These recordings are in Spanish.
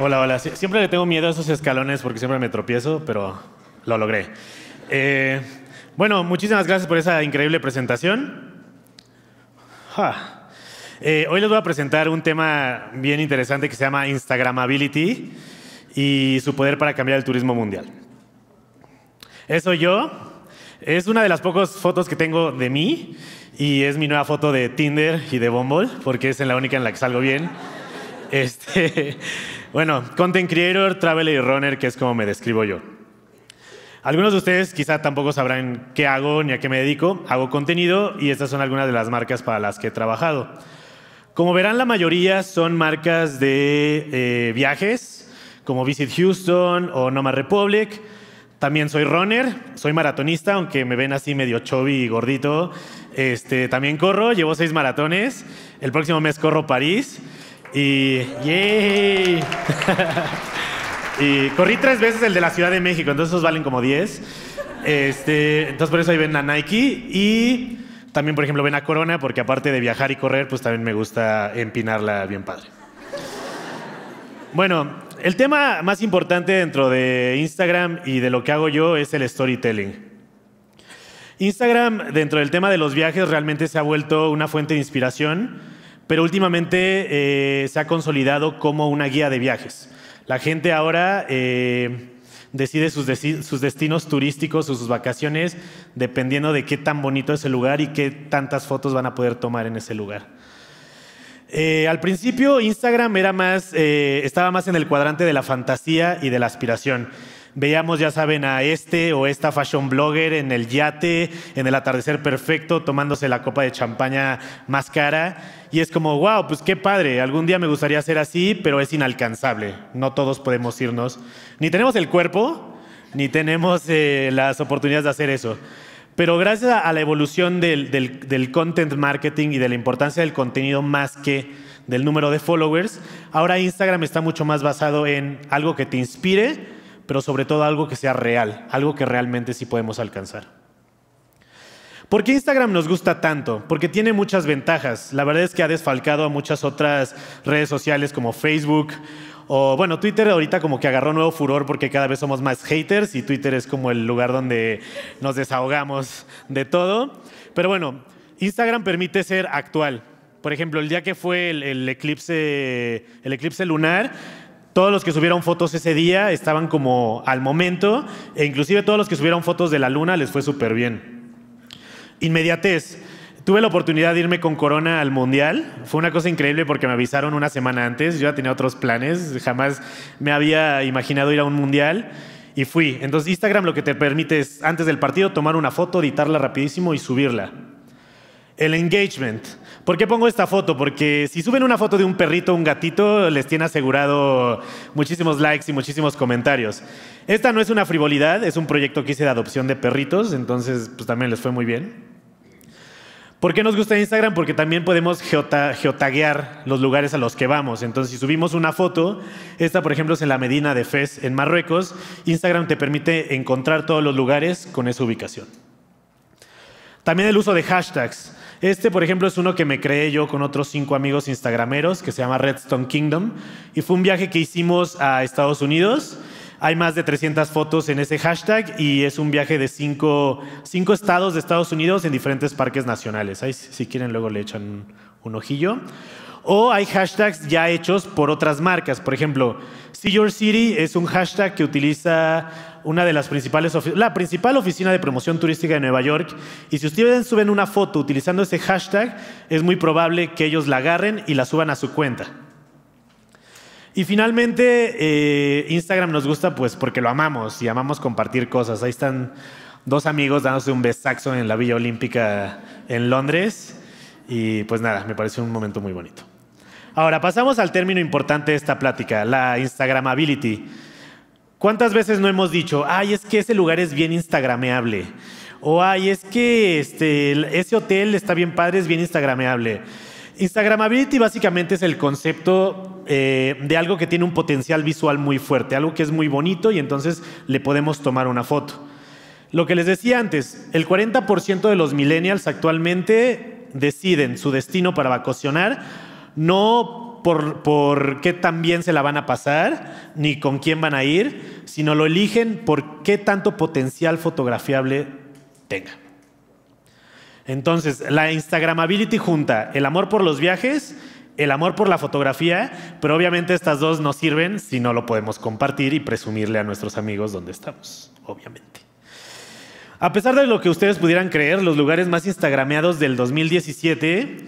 Hola, hola. Siempre le tengo miedo a esos escalones porque siempre me tropiezo, pero lo logré. Eh, bueno, muchísimas gracias por esa increíble presentación. Eh, hoy les voy a presentar un tema bien interesante que se llama Instagramability y su poder para cambiar el turismo mundial. Eso yo, es una de las pocas fotos que tengo de mí y es mi nueva foto de Tinder y de Bumble, porque es la única en la que salgo bien. Este, bueno, content creator, traveler y runner, que es como me describo yo. Algunos de ustedes quizá tampoco sabrán qué hago ni a qué me dedico. Hago contenido y estas son algunas de las marcas para las que he trabajado. Como verán, la mayoría son marcas de eh, viajes, como Visit Houston o Noma Republic. También soy runner, soy maratonista, aunque me ven así medio chubby y gordito. Este, también corro, llevo seis maratones. El próximo mes corro París. Y. ¡Yay! y corrí tres veces el de la Ciudad de México, entonces esos valen como diez. Este, entonces por eso ahí ven a Nike. Y también, por ejemplo, ven a Corona, porque aparte de viajar y correr, pues también me gusta empinarla bien padre. Bueno, el tema más importante dentro de Instagram y de lo que hago yo es el storytelling. Instagram, dentro del tema de los viajes, realmente se ha vuelto una fuente de inspiración, pero últimamente eh, se ha consolidado como una guía de viajes. La gente ahora eh, decide sus, sus, destinos turísticos o sus vacaciones dependiendo de qué tan bonito es el lugar y qué tantas fotos van a poder tomar en ese lugar. Eh, al principio Instagram era más, eh, estaba más en el cuadrante de la fantasía y de la aspiración. Veíamos, ya saben, a este o esta fashion blogger en el yate, en el atardecer perfecto, tomándose la copa de champaña más cara. Y es como, wow, pues qué padre, algún día me gustaría ser así, pero es inalcanzable. No todos podemos irnos. Ni tenemos el cuerpo, ni tenemos eh, las oportunidades de hacer eso. Pero gracias a la evolución del, content marketing y de la importancia del contenido más que del número de followers, ahora Instagram está mucho más basado en algo que te inspire, pero sobre todo algo que sea real, algo que realmente sí podemos alcanzar. ¿Por qué Instagram nos gusta tanto? Porque tiene muchas ventajas. La verdad es que ha desfalcado a muchas otras redes sociales como Facebook o bueno, Twitter ahorita como que agarró nuevo furor porque cada vez somos más haters y Twitter es como el lugar donde nos desahogamos de todo. Pero bueno, Instagram permite ser actual. Por ejemplo, el día que fue el, eclipse, el eclipse lunar, todos los que subieron fotos ese día estaban como al momento, e inclusive todos los que subieron fotos de la luna les fue súper bien. Inmediatez. Tuve la oportunidad de irme con Corona al Mundial. Fue una cosa increíble porque me avisaron una semana antes. Yo ya tenía otros planes. Jamás me había imaginado ir a un Mundial. Y fui. Entonces Instagram lo que te permite es, antes del partido, tomar una foto, editarla rapidísimo y subirla. El engagement. ¿Por qué pongo esta foto? Porque si suben una foto de un perrito o un gatito, les tiene asegurado muchísimos likes y muchísimos comentarios. Esta no es una frivolidad, es un proyecto que hice de adopción de perritos, entonces pues también les fue muy bien. ¿Por qué nos gusta Instagram? Porque también podemos geotaguear los lugares a los que vamos. Entonces, si subimos una foto, esta por ejemplo es en la Medina de Fez, en Marruecos, Instagram te permite encontrar todos los lugares con esa ubicación. También el uso de hashtags. Este, por ejemplo, es uno que me creé yo con otros cinco amigos instagrameros que se llama Redstone Kingdom y fue un viaje que hicimos a Estados Unidos hay más de 300 fotos en ese hashtag y es un viaje de cinco, estados de Estados Unidos en diferentes parques nacionales. Ahí, si quieren, luego le echan un, ojillo. O hay hashtags ya hechos por otras marcas. Por ejemplo, See Your City es un hashtag que utiliza una de las principales la principal oficina de promoción turística de Nueva York. Y si ustedes suben una foto utilizando ese hashtag, es muy probable que ellos la agarren y la suban a su cuenta. Y finalmente, eh, Instagram nos gusta pues porque lo amamos y amamos compartir cosas. Ahí están dos amigos dándose un besazo en la Villa Olímpica en Londres. Y pues nada, me parece un momento muy bonito. Ahora, pasamos al término importante de esta plática, la Instagramability. ¿Cuántas veces no hemos dicho, ay, es que ese lugar es bien instagrameable? O ay, es que este, ese hotel está bien padre, es bien instagrameable. Instagramability básicamente es el concepto eh, de algo que tiene un potencial visual muy fuerte, algo que es muy bonito y entonces le podemos tomar una foto. Lo que les decía antes, el 40% de los millennials actualmente deciden su destino para vacacionar, no por, por qué tan bien se la van a pasar, ni con quién van a ir, sino lo eligen por qué tanto potencial fotografiable tenga. Entonces, la Instagramability junta el amor por los viajes, el amor por la fotografía, pero obviamente estas dos no sirven si no lo podemos compartir y presumirle a nuestros amigos donde estamos, obviamente. A pesar de lo que ustedes pudieran creer, los lugares más instagrameados del 2017,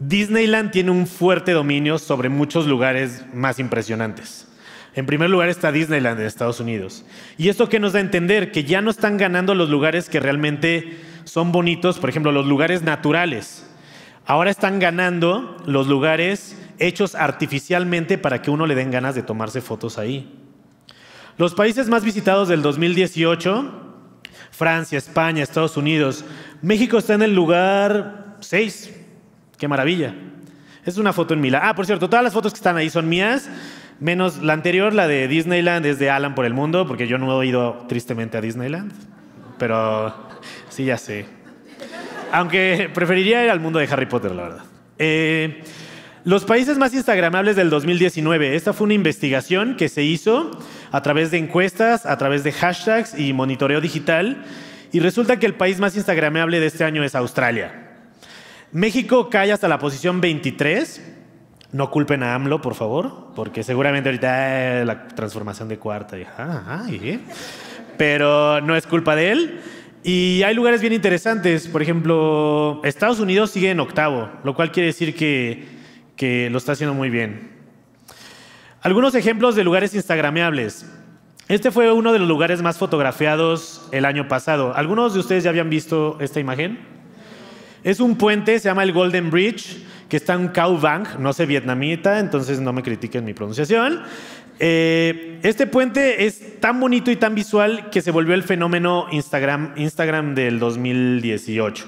Disneyland tiene un fuerte dominio sobre muchos lugares más impresionantes. En primer lugar está Disneyland de Estados Unidos. Y esto que nos da a entender que ya no están ganando los lugares que realmente son bonitos, por ejemplo, los lugares naturales. Ahora están ganando los lugares hechos artificialmente para que uno le den ganas de tomarse fotos ahí. Los países más visitados del 2018, Francia, España, Estados Unidos, México está en el lugar 6. Qué maravilla. Es una foto en Milán. Ah, por cierto, todas las fotos que están ahí son mías, menos la anterior, la de Disneyland, es de Alan por el mundo, porque yo no he ido tristemente a Disneyland, pero Sí, ya sé. Aunque preferiría ir al mundo de Harry Potter, la verdad. Eh, los países más instagramables del 2019. Esta fue una investigación que se hizo a través de encuestas, a través de hashtags y monitoreo digital. Y resulta que el país más instagramable de este año es Australia. México cae hasta la posición 23. No culpen a AMLO, por favor, porque seguramente ahorita eh, la transformación de cuarta. Ah, eh. Pero no es culpa de él. Y hay lugares bien interesantes. Por ejemplo, Estados Unidos sigue en octavo, lo cual quiere decir que, lo está haciendo muy bien. Algunos ejemplos de lugares instagrameables. Este fue uno de los lugares más fotografiados el año pasado. ¿Algunos de ustedes ya habían visto esta imagen? Es un puente, se llama el Golden Bridge, que está en Cao Bang, no sé vietnamita, entonces no me critiquen mi pronunciación. Eh, este puente es tan bonito y tan visual que se volvió el fenómeno Instagram, Instagram del 2018.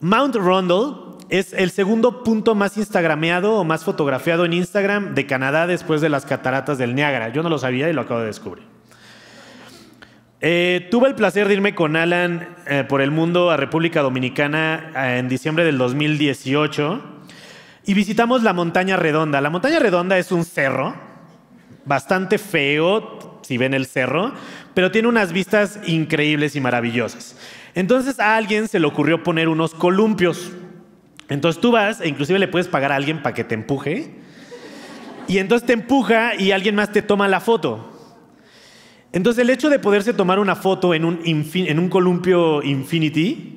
Mount Rundle es el segundo punto más instagrameado o más fotografiado en Instagram de Canadá después de las cataratas del Niágara. Yo no lo sabía y lo acabo de descubrir. Eh, tuve el placer de irme con Alan eh, por el mundo a República Dominicana en diciembre del 2018 y visitamos la Montaña Redonda. La Montaña Redonda es un cerro bastante feo, si ven el cerro, pero tiene unas vistas increíbles y maravillosas. Entonces a alguien se le ocurrió poner unos columpios. Entonces tú vas e inclusive le puedes pagar a alguien para que te empuje. Y entonces te empuja y alguien más te toma la foto. Entonces el hecho de poderse tomar una foto en un, en un columpio infinity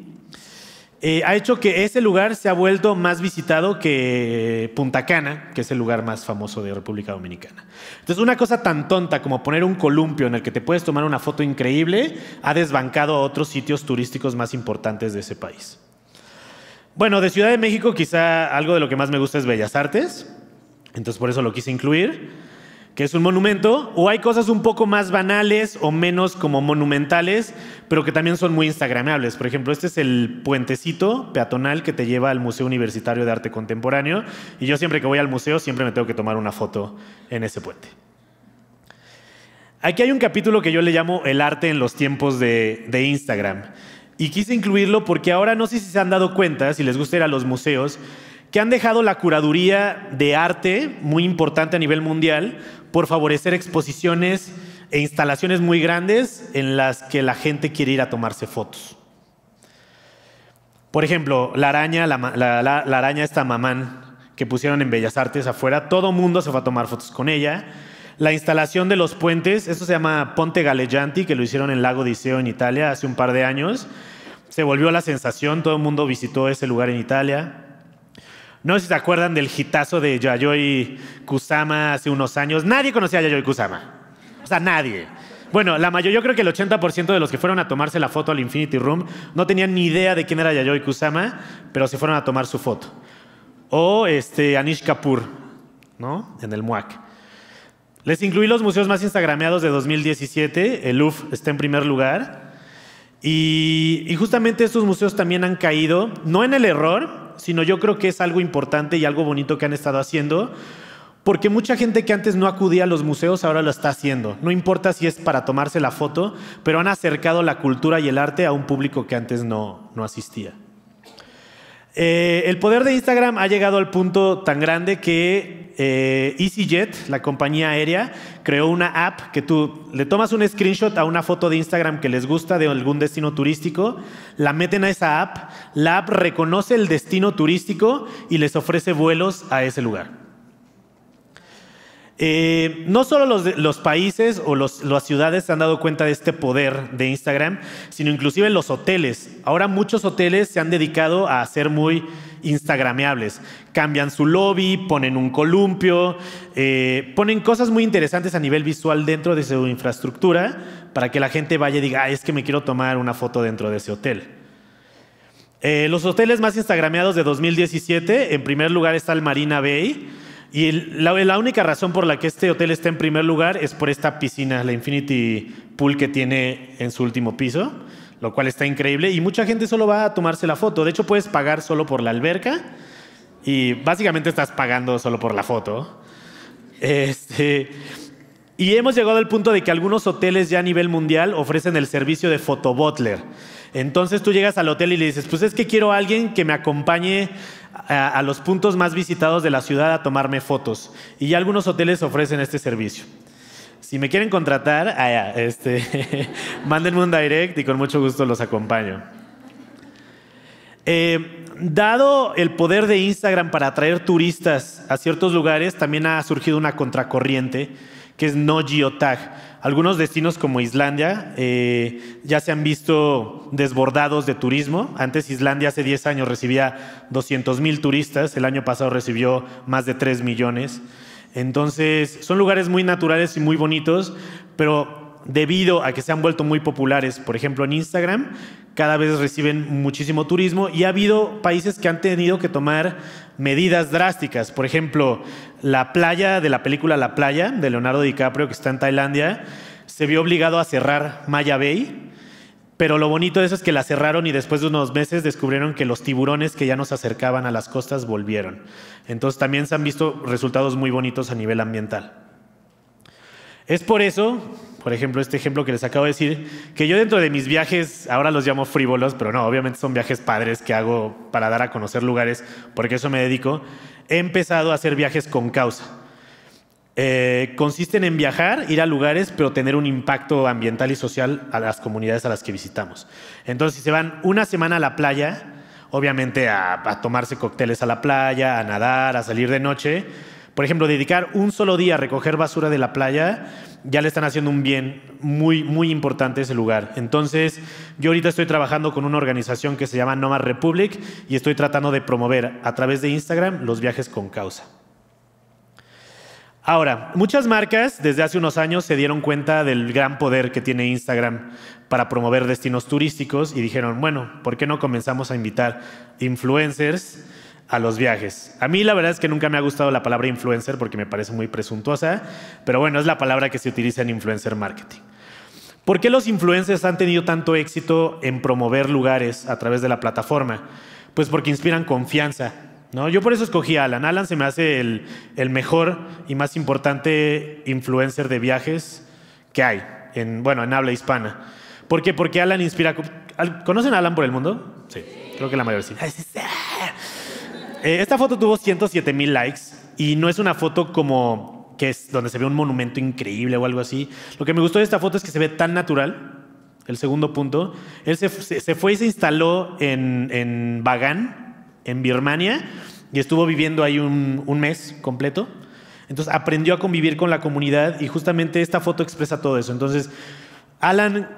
eh, ha hecho que ese lugar se ha vuelto más visitado que Punta Cana, que es el lugar más famoso de República Dominicana. Entonces, una cosa tan tonta como poner un columpio en el que te puedes tomar una foto increíble ha desbancado a otros sitios turísticos más importantes de ese país. Bueno, de Ciudad de México quizá algo de lo que más me gusta es Bellas Artes, entonces por eso lo quise incluir que es un monumento, o hay cosas un poco más banales o menos como monumentales, pero que también son muy instagramables. Por ejemplo, este es el puentecito peatonal que te lleva al Museo Universitario de Arte Contemporáneo, y yo siempre que voy al museo siempre me tengo que tomar una foto en ese puente. Aquí hay un capítulo que yo le llamo El arte en los tiempos de, Instagram, y quise incluirlo porque ahora no sé si se han dado cuenta, si les gusta ir a los museos, que han dejado la curaduría de arte muy importante a nivel mundial por favorecer exposiciones e instalaciones muy grandes en las que la gente quiere ir a tomarse fotos. Por ejemplo, la araña, la, araña esta mamán que pusieron en Bellas Artes afuera, todo mundo se fue a tomar fotos con ella. La instalación de los puentes, eso se llama Ponte Galleggianti, que lo hicieron en Lago Diceo en Italia hace un par de años. Se volvió la sensación, todo el mundo visitó ese lugar en Italia. No sé si se acuerdan del hitazo de Yayoi Kusama hace unos años. Nadie conocía a Yayoi Kusama. O sea, nadie. Bueno, la mayor, yo creo que el 80% de los que fueron a tomarse la foto al Infinity Room no tenían ni idea de quién era Yayoi Kusama, pero se fueron a tomar su foto. O este, Anish Kapoor, ¿no? En el MUAC. Les incluí los museos más instagrameados de 2017. El UF está en primer lugar. Y, y justamente estos museos también han caído, no en el error, sino yo creo que es algo importante y algo bonito que han estado haciendo, porque mucha gente que antes no acudía a los museos ahora lo está haciendo. No importa si es para tomarse la foto, pero han acercado la cultura y el arte a un público que antes no, no asistía. Eh, el poder de Instagram ha llegado al punto tan grande que eh, EasyJet, la compañía aérea, creó una app que tú le tomas un screenshot a una foto de Instagram que les gusta de algún destino turístico, la meten a esa app, la app reconoce el destino turístico y les ofrece vuelos a ese lugar. Eh, no solo los, países o las ciudades se han dado cuenta de este poder de Instagram, sino inclusive los hoteles. Ahora muchos hoteles se han dedicado a hacer muy instagrameables. Cambian su lobby, ponen un columpio, eh, ponen cosas muy interesantes a nivel visual dentro de su infraestructura para que la gente vaya y diga, ah, es que me quiero tomar una foto dentro de ese hotel. Eh, los hoteles más instagrameados de 2017, en primer lugar está el Marina Bay. Y la, única razón por la que este hotel está en primer lugar es por esta piscina, la Infinity Pool que tiene en su último piso lo cual está increíble. Y mucha gente solo va a tomarse la foto. De hecho, puedes pagar solo por la alberca y básicamente estás pagando solo por la foto. Este, y hemos llegado al punto de que algunos hoteles ya a nivel mundial ofrecen el servicio de fotobotler. Entonces tú llegas al hotel y le dices, pues es que quiero a alguien que me acompañe a, a los puntos más visitados de la ciudad a tomarme fotos. Y ya algunos hoteles ofrecen este servicio si me quieren contratar, ah, este, mándenme un direct y con mucho gusto los acompaño. Eh, dado el poder de Instagram para atraer turistas a ciertos lugares, también ha surgido una contracorriente que es no geotag. Algunos destinos como Islandia eh, ya se han visto desbordados de turismo. Antes Islandia hace 10 años recibía 200 mil turistas, el año pasado recibió más de 3 millones. Entonces, son lugares muy naturales y muy bonitos, pero debido a que se han vuelto muy populares, por ejemplo en Instagram, cada vez reciben muchísimo turismo y ha habido países que han tenido que tomar medidas drásticas. Por ejemplo, la playa de la película La Playa de Leonardo DiCaprio, que está en Tailandia, se vio obligado a cerrar Maya Bay pero lo bonito de eso es que la cerraron y después de unos meses descubrieron que los tiburones que ya nos acercaban a las costas volvieron. Entonces también se han visto resultados muy bonitos a nivel ambiental. Es por eso, por ejemplo, este ejemplo que les acabo de decir, que yo dentro de mis viajes, ahora los llamo frívolos, pero no, obviamente son viajes padres que hago para dar a conocer lugares, porque eso me dedico, he empezado a hacer viajes con causa. Eh, consisten en viajar, ir a lugares, pero tener un impacto ambiental y social a las comunidades a las que visitamos. Entonces, si se van una semana a la playa, obviamente a, tomarse cócteles a la playa, a nadar, a salir de noche, por ejemplo, dedicar un solo día a recoger basura de la playa, ya le están haciendo un bien muy, muy importante ese lugar. Entonces, yo ahorita estoy trabajando con una organización que se llama Nomad Republic y estoy tratando de promover a través de Instagram los viajes con causa. Ahora, muchas marcas desde hace unos años se dieron cuenta del gran poder que tiene Instagram para promover destinos turísticos y dijeron, bueno, ¿por qué no comenzamos a invitar influencers a los viajes? A mí la verdad es que nunca me ha gustado la palabra influencer porque me parece muy presuntuosa, pero bueno, es la palabra que se utiliza en influencer marketing. ¿Por qué los influencers han tenido tanto éxito en promover lugares a través de la plataforma? Pues porque inspiran confianza ¿no? Yo por eso escogí a Alan. Alan se me hace el, mejor y más importante influencer de viajes que hay, en, bueno, en habla hispana. ¿Por qué? Porque Alan inspira... ¿Conocen a Alan por el mundo? Sí, creo que la mayoría sí. Eh, esta foto tuvo 107 mil likes y no es una foto como que es donde se ve un monumento increíble o algo así. Lo que me gustó de esta foto es que se ve tan natural. El segundo punto. Él se, fue y se instaló en, en Bagán, en Birmania y estuvo viviendo ahí un, un mes completo. Entonces aprendió a convivir con la comunidad y justamente esta foto expresa todo eso. Entonces, Alan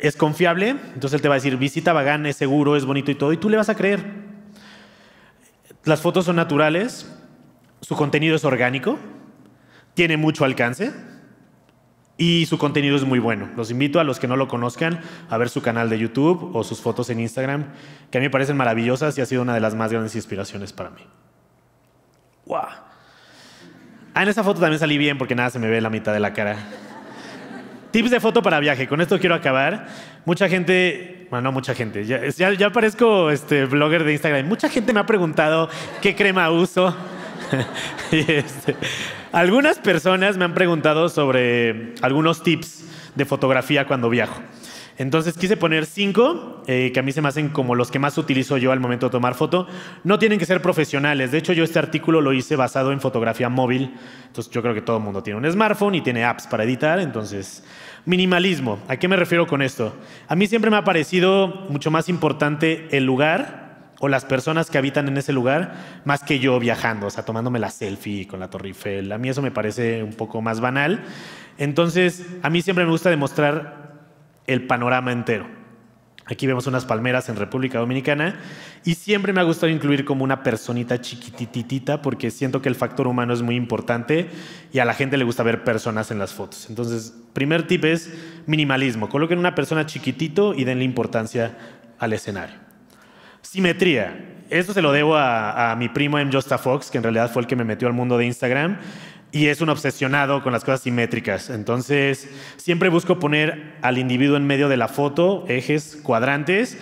es confiable, entonces él te va a decir, visita Bagan es seguro, es bonito y todo, y tú le vas a creer. Las fotos son naturales, su contenido es orgánico, tiene mucho alcance, y su contenido es muy bueno. Los invito a los que no lo conozcan a ver su canal de YouTube o sus fotos en Instagram, que a mí me parecen maravillosas y ha sido una de las más grandes inspiraciones para mí. ¡Wow! Ah, en esa foto también salí bien porque nada se me ve la mitad de la cara. Tips de foto para viaje. Con esto quiero acabar. Mucha gente, bueno, no mucha gente, ya, ya, parezco este, blogger de Instagram. Mucha gente me ha preguntado qué crema uso. Este, algunas personas me han preguntado sobre algunos tips de fotografía cuando viajo. Entonces quise poner cinco eh, que a mí se me hacen como los que más utilizo yo al momento de tomar foto. No tienen que ser profesionales. De hecho, yo este artículo lo hice basado en fotografía móvil. Entonces yo creo que todo el mundo tiene un smartphone y tiene apps para editar. Entonces, minimalismo. ¿A qué me refiero con esto? A mí siempre me ha parecido mucho más importante el lugar o las personas que habitan en ese lugar más que yo viajando, o sea, tomándome la selfie con la Torre Eiffel. A mí eso me parece un poco más banal. Entonces, a mí siempre me gusta demostrar el panorama entero. Aquí vemos unas palmeras en República Dominicana y siempre me ha gustado incluir como una personita chiquititita porque siento que el factor humano es muy importante y a la gente le gusta ver personas en las fotos. Entonces, primer tip es minimalismo. Coloquen una persona chiquitito y denle importancia al escenario. Simetría. Esto se lo debo a, mi primo M. Josta Fox, que en realidad fue el que me metió al mundo de Instagram y es un obsesionado con las cosas simétricas. Entonces, siempre busco poner al individuo en medio de la foto, ejes, cuadrantes,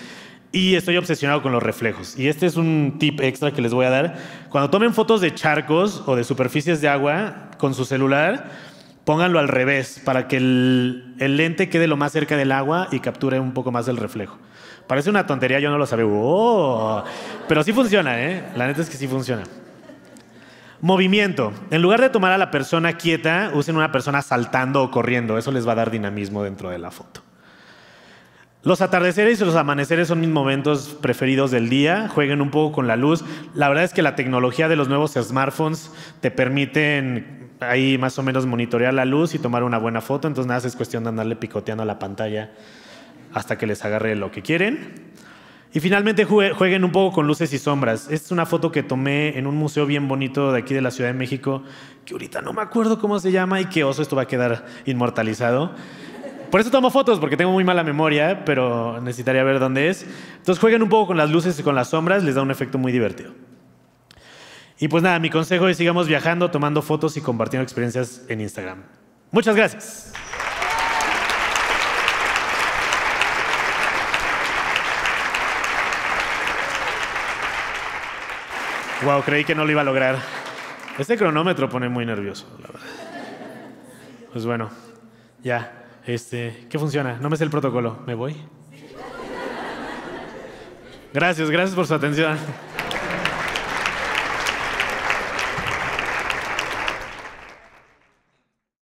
y estoy obsesionado con los reflejos. Y este es un tip extra que les voy a dar. Cuando tomen fotos de charcos o de superficies de agua con su celular, pónganlo al revés para que el, el lente quede lo más cerca del agua y capture un poco más el reflejo. Parece una tontería, yo no lo sabía. Oh. pero sí funciona, ¿eh? La neta es que sí funciona. Movimiento. En lugar de tomar a la persona quieta, usen una persona saltando o corriendo. Eso les va a dar dinamismo dentro de la foto. Los atardeceres y los amaneceres son mis momentos preferidos del día. Jueguen un poco con la luz. La verdad es que la tecnología de los nuevos smartphones te permiten ahí más o menos monitorear la luz y tomar una buena foto. Entonces nada, es cuestión de andarle picoteando a la pantalla hasta que les agarre lo que quieren. Y finalmente jueguen un poco con luces y sombras. Esta es una foto que tomé en un museo bien bonito de aquí de la Ciudad de México, que ahorita no me acuerdo cómo se llama y qué oso esto va a quedar inmortalizado. Por eso tomo fotos, porque tengo muy mala memoria, pero necesitaría ver dónde es. Entonces jueguen un poco con las luces y con las sombras, les da un efecto muy divertido. Y pues nada, mi consejo es sigamos viajando, tomando fotos y compartiendo experiencias en Instagram. Muchas gracias. Wow, creí que no lo iba a lograr. Este cronómetro pone muy nervioso, la verdad. Pues bueno, ya. Este, ¿qué funciona? No me sé el protocolo. ¿Me voy? Gracias, gracias por su atención.